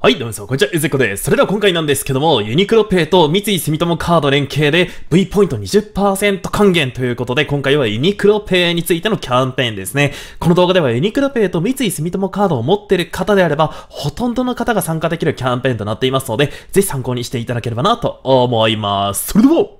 はい、どうもさん、こんにちは、ゆずこです。それでは今回なんですけども、ユニクロペイと三井住友カード連携で V ポイント20%還元ということで、今回はユニクロペイについてのキャンペーンですね。この動画ではユニクロペイと三井住友カードを持ってる方であれば、ほとんどの方が参加できるキャンペーンとなっていますので、ぜひ参考にしていただければなと思います。それでは、行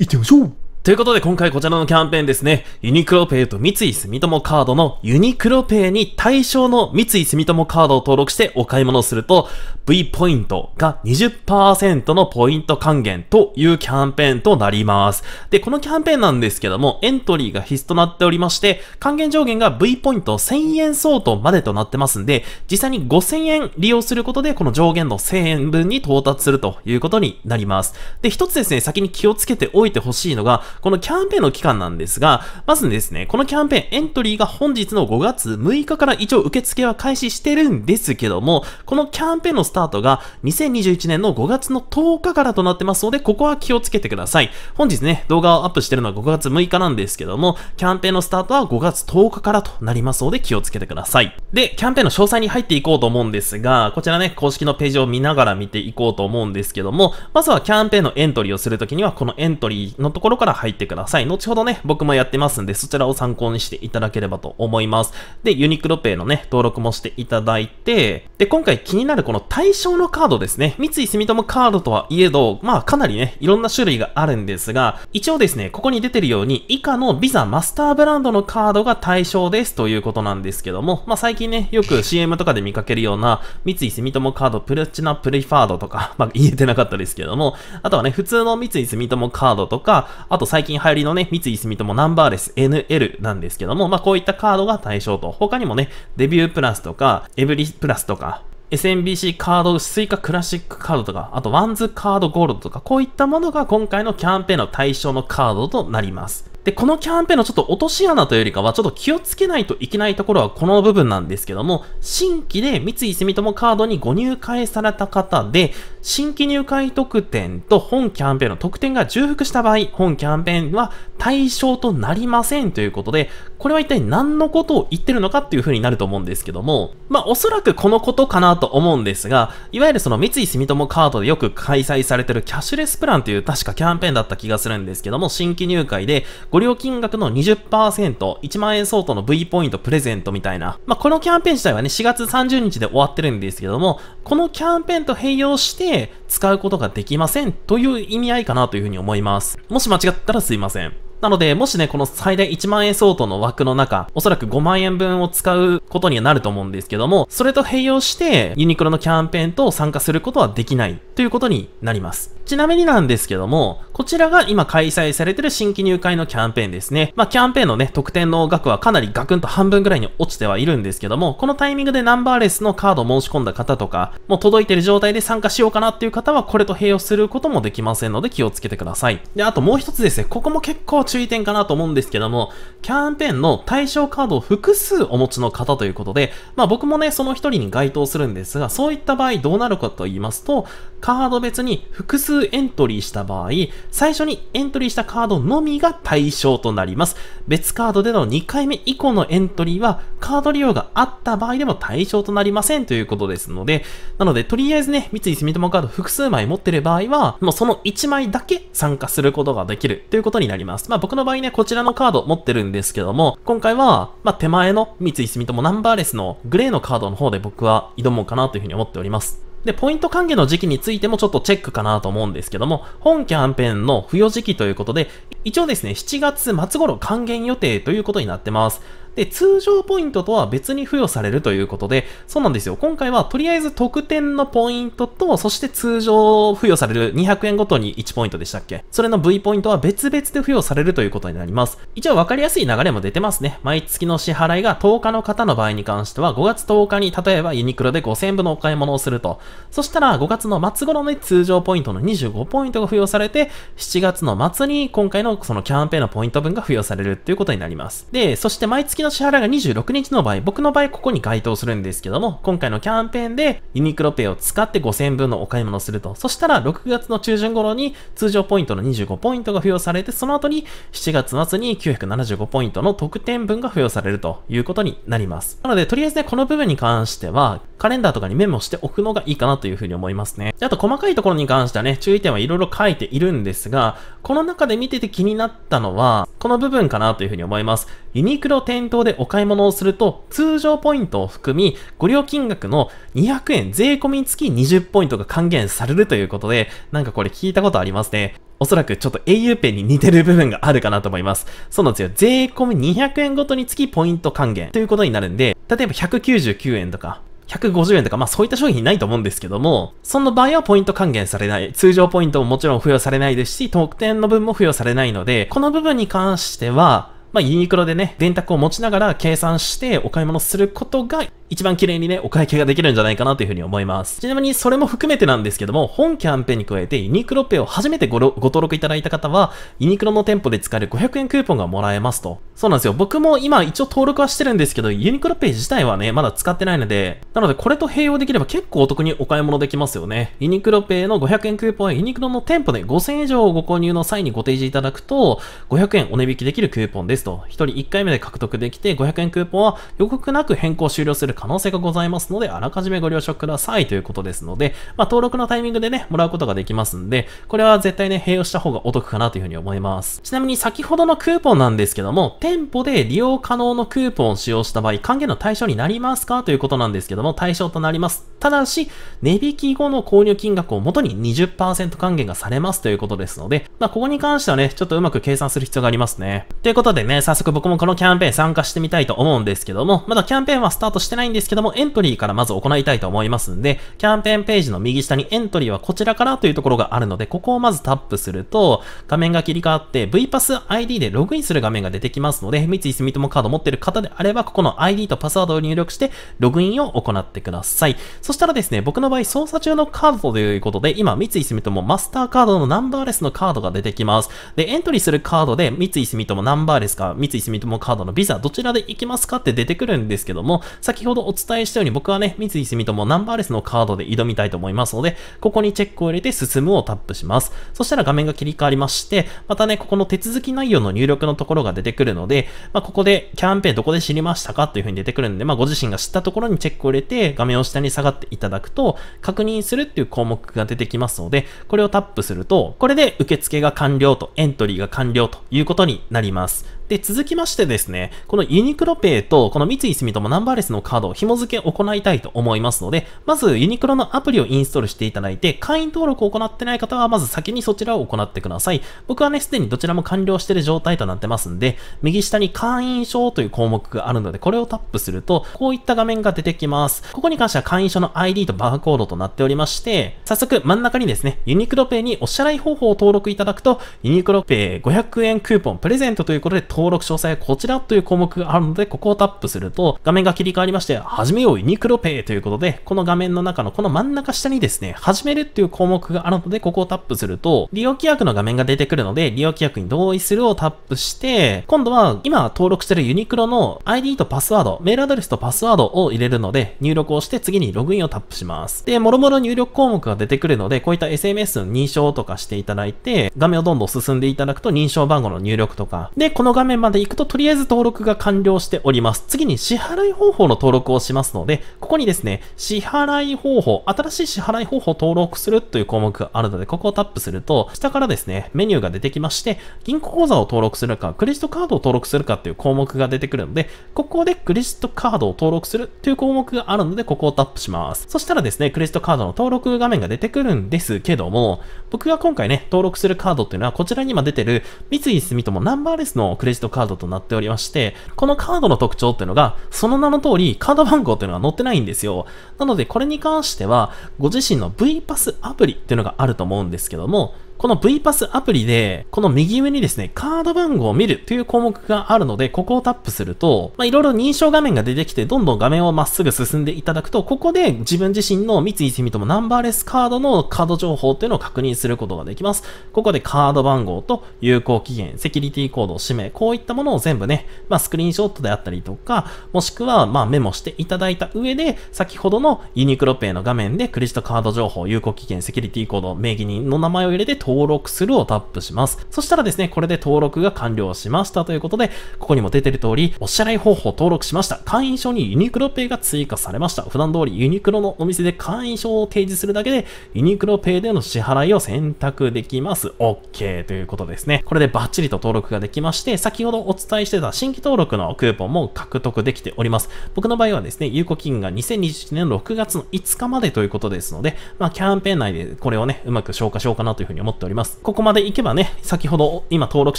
ってみましょうということで今回こちらのキャンペーンですね、ユニクロペイと三井住友カードのユニクロペイに対象の三井住友カードを登録してお買い物すると V ポイントが20%のポイント還元というキャンペーンとなります。で、このキャンペーンなんですけども、エントリーが必須となっておりまして、還元上限が V ポイント1000円相当までとなってますんで、実際に5000円利用することでこの上限の1000円分に到達するということになります。で、一つですね、先に気をつけておいてほしいのが、このキャンペーンの期間なんですが、まずですね、このキャンペーンエントリーが本日の5月6日から一応受付は開始してるんですけども、このキャンペーンのスタートが2021年の5月の10日からとなってますので、ここは気をつけてください。本日ね、動画をアップしてるのは5月6日なんですけども、キャンペーンのスタートは5月10日からとなりますので気をつけてください。で、キャンペーンの詳細に入っていこうと思うんですが、こちらね、公式のページを見ながら見ていこうと思うんですけども、まずはキャンペーンのエントリーをするときには、このエントリーのところから入ってください。後ほどね、僕もやってますんで、そちらを参考にしていただければと思います。で、ユニクロペイのね、登録もしていただいて、で、今回気になるこの対象のカードですね。三井住友カードとはいえど、まあかなりね、いろんな種類があるんですが、一応ですね、ここに出てるように、以下のビザマスターブランドのカードが対象ですということなんですけども、まあ最近ね、よく CM とかで見かけるような、三井住友カードプラチナプレファードとか、まあ言えてなかったですけども、あとはね、普通の三井住友カードとか、あと最近流行りのね、三井住友ナンバーレス NL なんですけども、まあ、こういったカードが対象と。他にもね、デビュープラスとか、エブリプラスとか、SMBC カード、スイカクラシックカードとか、あとワンズカードゴールドとか、こういったものが今回のキャンペーンの対象のカードとなります。で、このキャンペーンのちょっと落とし穴というよりかは、ちょっと気をつけないといけないところはこの部分なんですけども、新規で三井住友カードにご入会された方で、新規入会特典と本キャンペーンの特典が重複した場合、本キャンペーンは対象となりませんということで、これは一体何のことを言ってるのかっていう風になると思うんですけども、まあおそらくこのことかなと思うんですが、いわゆるその三井住友カードでよく開催されてるキャッシュレスプランという確かキャンペーンだった気がするんですけども、新規入会でご料金額の20%、1万円相当の V ポイントプレゼントみたいな、まあこのキャンペーン自体はね4月30日で終わってるんですけども、このキャンペーンと併用して、で使うことができませんという意味合いかなというふうに思います。もし間違ったらすいません。なので、もしね、この最大1万円相当の枠の中、おそらく5万円分を使うことにはなると思うんですけども、それと併用して、ユニクロのキャンペーンと参加することはできないということになります。ちなみになんですけども、こちらが今開催されてる新規入会のキャンペーンですね。まあ、キャンペーンのね、特典の額はかなりガクンと半分ぐらいに落ちてはいるんですけども、このタイミングでナンバーレスのカードを申し込んだ方とか、もう届いてる状態で参加しようかなっていう方は、これと併用することもできませんので気をつけてください。で、あともう一つですね、ここも結構注意点かなと思うんですけども、キャンペーンの対象カードを複数お持ちの方ということで、まあ僕もね、その一人に該当するんですが、そういった場合どうなるかと言いますと、カード別に複数エントリーした場合、最初にエントリーしたカードのみが対象となります。別カードでの2回目以降のエントリーは、カード利用があった場合でも対象となりませんということですので、なので、とりあえずね、三井住友カード複数枚持ってる場合は、もうその1枚だけ参加することができるということになります。まあ僕の場合ね、こちらのカード持ってるんですけども、今回は、まあ手前の三井住友ナンバーレスのグレーのカードの方で僕は挑もうかなというふうに思っております。で、ポイント還元の時期についてもちょっとチェックかなと思うんですけども、本キャンペーンの付与時期ということで、一応ですね、7月末頃還元予定ということになってます。で、通常ポイントとは別に付与されるということで、そうなんですよ。今回はとりあえず特典のポイントと、そして通常付与される200円ごとに1ポイントでしたっけそれの V ポイントは別々で付与されるということになります。一応分かりやすい流れも出てますね。毎月の支払いが10日の方の場合に関しては、5月10日に例えばユニクロで5000部のお買い物をすると。そしたら5月の末頃の通常ポイントの25ポイントが付与されて、7月の末に今回のそのキャンペーンのポイント分が付与されるということになります。で、そして毎月の支払いが26日の場合、僕の場合ここに該当するんですけども、今回のキャンペーンでユニクロペイを使って5000分のお買い物をすると。そしたら6月の中旬頃に通常ポイントの25ポイントが付与されて、その後に7月末に975ポイントの特典分が付与されるということになります。なので、とりあえずね、この部分に関しては、カレンダーとかにメモしておくのがいいかなというふうに思いますね。であと細かいところに関してはね、注意点はいろいろ書いているんですが、この中で見てて気になったのは、この部分かなというふうに思います。ユニクロ店頭でお買い物をすると、通常ポイントを含み、ご料金額の200円税込み付き20ポイントが還元されるということで、なんかこれ聞いたことありますね。おそらくちょっと au ペンに似てる部分があるかなと思います。そうなんですよ。税込み200円ごとにつきポイント還元ということになるんで、例えば199円とか、150円とか、まあそういった商品ないと思うんですけども、その場合はポイント還元されない。通常ポイントももちろん付与されないですし、特典の分も付与されないので、この部分に関しては、まあ、ユニクロでね、電卓を持ちながら計算してお買い物することが一番綺麗にね、お会計ができるんじゃないかなというふうに思います。ちなみにそれも含めてなんですけども、本キャンペーンに加えてユニクロペを初めてごご登録いただいた方は、ユニクロの店舗で使える500円クーポンがもらえますと。そうなんですよ。僕も今一応登録はしてるんですけど、ユニクロペイ自体はね、まだ使ってないので、なのでこれと併用できれば結構お得にお買い物できますよね。ユニクロペイの500円クーポンはユニクロの店舗で5000円以上をご購入の際にご提示いただくと、500円お値引きできるクーポンですと。1人1回目で獲得できて、500円クーポンは予告なく変更終了する可能性がございますので、あらかじめご了承くださいということですので、まあ、登録のタイミングでね、もらうことができますんで、これは絶対ね、併用した方がお得かなというふうに思います。ちなみに先ほどのクーポンなんですけども、店舗で利用可能のクーポンを使用した場合、還元の対象になりますかということなんですけども、対象となります。ただし、値引き後の購入金額を元に20%還元がされますということですので、まあ、ここに関してはね、ちょっとうまく計算する必要がありますね。ということでね、早速僕もこのキャンペーン参加してみたいと思うんですけども、まだキャンペーンはスタートしてないんですけども、エントリーからまず行いたいと思いますんで、キャンペーンページの右下にエントリーはこちらからというところがあるので、ここをまずタップすると、画面が切り替わって V パス ID でログインする画面が出てきますますので、三井住友カード持ってる方であれば、ここの ID とパスワードを入力して、ログインを行ってください。そしたらですね、僕の場合、操作中のカードということで、今、三井住友マスターカードのナンバーレスのカードが出てきます。で、エントリーするカードで、三井住友ナンバーレスか、三井住友カードのビザ、どちらで行きますかって出てくるんですけども、先ほどお伝えしたように、僕はね、三井住友ナンバーレスのカードで挑みたいと思いますので、ここにチェックを入れて、進むをタップします。そしたら画面が切り替わりまして、またね、ここの手続き内容の入力のところが出てくるのので、まあ、ここでキャンペーンどこで知りましたかというふうに出てくるんで、まあ、ご自身が知ったところにチェックを入れて、画面を下に下がっていただくと、確認するっていう項目が出てきますので、これをタップすると、これで受付が完了と、エントリーが完了ということになります。で、続きましてですね、このユニクロペイとこの三井住友ナンバーレスのカードを紐付け行いたいと思いますので、まずユニクロのアプリをインストールしていただいて、会員登録を行ってない方はまず先にそちらを行ってください。僕はね、すでにどちらも完了している状態となってますんで、右下に会員証という項目があるので、これをタップすると、こういった画面が出てきます。ここに関しては会員証の ID とバーコードとなっておりまして、早速真ん中にですね、ユニクロペイにお支払い方法を登録いただくと、ユニクロペイ500円クーポンプレゼントということで、登録詳細はこちらという項目があるので、ここをタップすると、画面が切り替わりまして、始めようユニクロペイということで、この画面の中のこの真ん中下にですね、始めるっていう項目があるので、ここをタップすると、利用規約の画面が出てくるので、利用規約に同意するをタップして、今度は今登録してるユニクロの ID とパスワード、メールアドレスとパスワードを入れるので、入力をして次にログインをタップします。で、もろもろ入力項目が出てくるので、こういった SMS の認証とかしていただいて、画面をどんどん進んでいただくと認証番号の入力とか、で、この画画面まで行くと、とりあえず登録が完了しております。次に支払い方法の登録をしますので、ここにですね、支払い方法、新しい支払い方法を登録するという項目があるので、ここをタップすると、下からですね、メニューが出てきまして、銀行口座を登録するか、クレジットカードを登録するかっていう項目が出てくるので、ここでクレジットカードを登録するという項目があるので、ここをタップします。そしたらですね、クレジットカードの登録画面が出てくるんですけども、僕が今回ね、登録するカードっていうのは、こちらに今出てる、三井住友ナンバーレスのクレジットジットカードとなっておりまして、このカードの特徴っていうのが、その名の通りカード番号っていうのが載ってないんですよ。なのでこれに関しては、ご自身の V パスアプリっていうのがあると思うんですけども、この V パスアプリで、この右上にですね、カード番号を見るという項目があるので、ここをタップすると、まあ、いろいろ認証画面が出てきて、どんどん画面をまっすぐ進んでいただくと、ここで自分自身の三井住友ナンバーレスカードのカード情報っていうのを確認することができます。ここでカード番号と有効期限、セキュリティコード、氏名、こういったものを全部ね、まあ、スクリーンショットであったりとか、もしくは、まあ、メモしていただいた上で、先ほどのユニクロペイの画面でクレジットカード情報、有効期限、セキュリティコード、名義人の名前を入れて登録するをタップします。そしたらですね、これで登録が完了しましたということで、ここにも出てる通り、お支払い方法登録しました。会員証にユニクロペイが追加されました。普段通りユニクロのお店で会員証を提示するだけで、ユニクロペイでの支払いを選択できます。OK ということですね。これでバッチリと登録ができまして、先ほどお伝えしてた新規登録のクーポンも獲得できております。僕の場合はですね、有効期限が2021年6月の5日までということですので、まあ、キャンペーン内でこれをね、うまく消化しようかなというふうに思ってっております。ここまで行けばね、先ほど今登録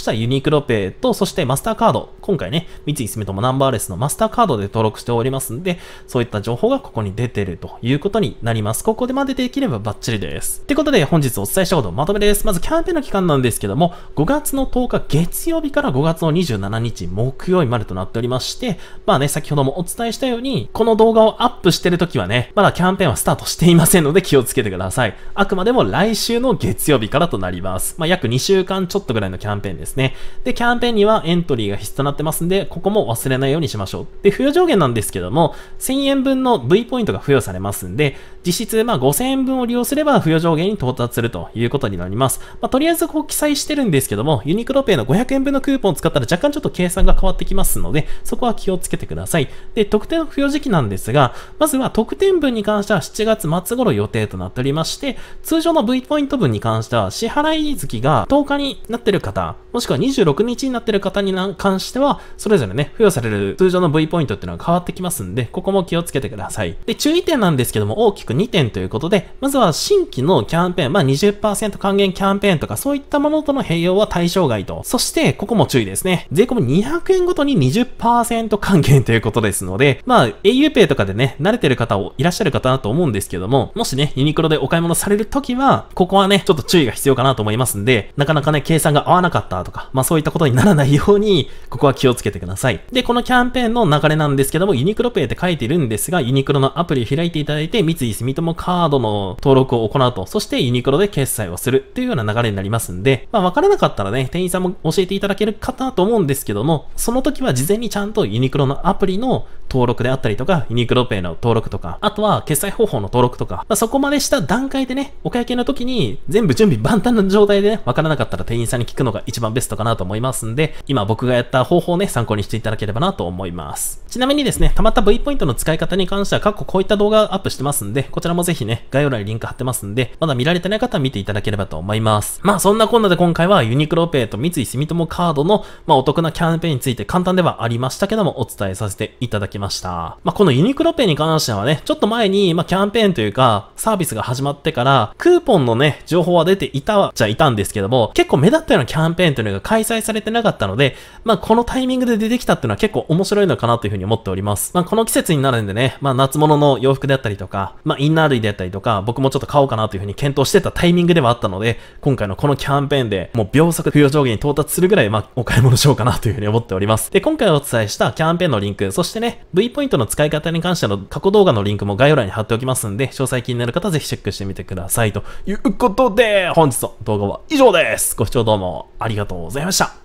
したユニークロペイと、そしてマスターカード、今回ね、三井住友ナンバーレスのマスターカードで登録しておりますんで、そういった情報がここに出てるということになります。ここでまでできればバッチリです。ってことで本日お伝えしたことまとめです。まずキャンペーンの期間なんですけども、5月の10日月曜日から5月の27日木曜日までとなっておりまして、まあね、先ほどもお伝えしたように、この動画をアップしてる時はね、まだキャンペーンはスタートしていませんので気をつけてください。あくまでも来週の月曜日かららとなります。まあ、約2週間ちょっとぐらいのキャンペーンですね。で、キャンペーンにはエントリーが必須となってますんで、ここも忘れないようにしましょう。で、付与上限なんですけども、1000円分の V ポイントが付与されますんで、実質、まあ、5000円分を利用すれば付与上限に到達するということになります。まあ、とりあえずこう記載してるんですけども、ユニクロペイの500円分のクーポンを使ったら若干ちょっと計算が変わってきますので、そこは気をつけてください。で、特典の付与時期なんですが、まずは特典分に関しては7月末頃予定となっておりまして、通常の V ポイント分に関しては支払い月が10日になってる方、もしくは26日になってる方に関しては、それぞれね、付与される通常の V ポイントっていうのは変わってきますんで、ここも気をつけてください。で、注意点なんですけども、大きく2点ということで、まずは新規のキャンペーン、まあ20%還元キャンペーンとか、そういったものとの併用は対象外と。そして、ここも注意ですね。税込200円ごとに20%還元ということですので、まあ、aupay とかでね、慣れてる方をいらっしゃる方だと思うんですけども、もしね、ユニクロでお買い物される時は、ここはね、ちょっと注意が必要かなと思いますんで、なかなかね、計算が合わなかったとか、まあそういったことにならないように、ここは気をつけてください。で、このキャンペーンの流れなんですけども、ユニクロペイって書いてるんですが、ユニクロのアプリを開いていただいて、三井住友カードの登録を行うと、そしてユニクロで決済をするっていうような流れになりますんで、まあ分からなかったらね、店員さんも教えていただけるかなと思うんですけども、その時は事前にちゃんとユニクロのアプリの登録であったりとか、ユニクロペイの登録とか、あとは決済方法の登録とか、まあ、そこまでした段階でね、お会計の時に全部準備万端の状態でね、わからなかったら店員さんに聞くのが一番ベストかなと思いますんで、今僕がやった方法をね、参考にしていただければなと思います。ちなみにですね、たまった V ポイントの使い方に関しては、過去こういった動画アップしてますんで、こちらもぜひね、概要欄にリンク貼ってますんで、まだ見られてない方は見ていただければと思います。まあそんなこんなで今回はユニクロペイと三井住友カードの、まあ、お得なキャンペーンについて簡単ではありましたけども、お伝えさせていただきましました。まあ、このユニクロペに関してはね、ちょっと前に、まキャンペーンというか、サービスが始まってから、クーポンのね、情報は出ていた、じゃいたんですけども、結構目立ったようなキャンペーンというのが開催されてなかったので、まあ、このタイミングで出てきたっていうのは結構面白いのかなというふうに思っております。まあ、この季節になるんでね、まあ、夏物の洋服であったりとか、まあ、インナー類であったりとか、僕もちょっと買おうかなというふうに検討してたタイミングではあったので、今回のこのキャンペーンで、もう秒速不要上限に到達するぐらい、まあ、お買い物しようかなというふうに思っております。で、今回お伝えしたキャンペーンのリンク、そしてね、V ポイントの使い方に関しての過去動画のリンクも概要欄に貼っておきますんで、詳細気になる方はぜひチェックしてみてください。ということで、本日の動画は以上です。ご視聴どうもありがとうございました。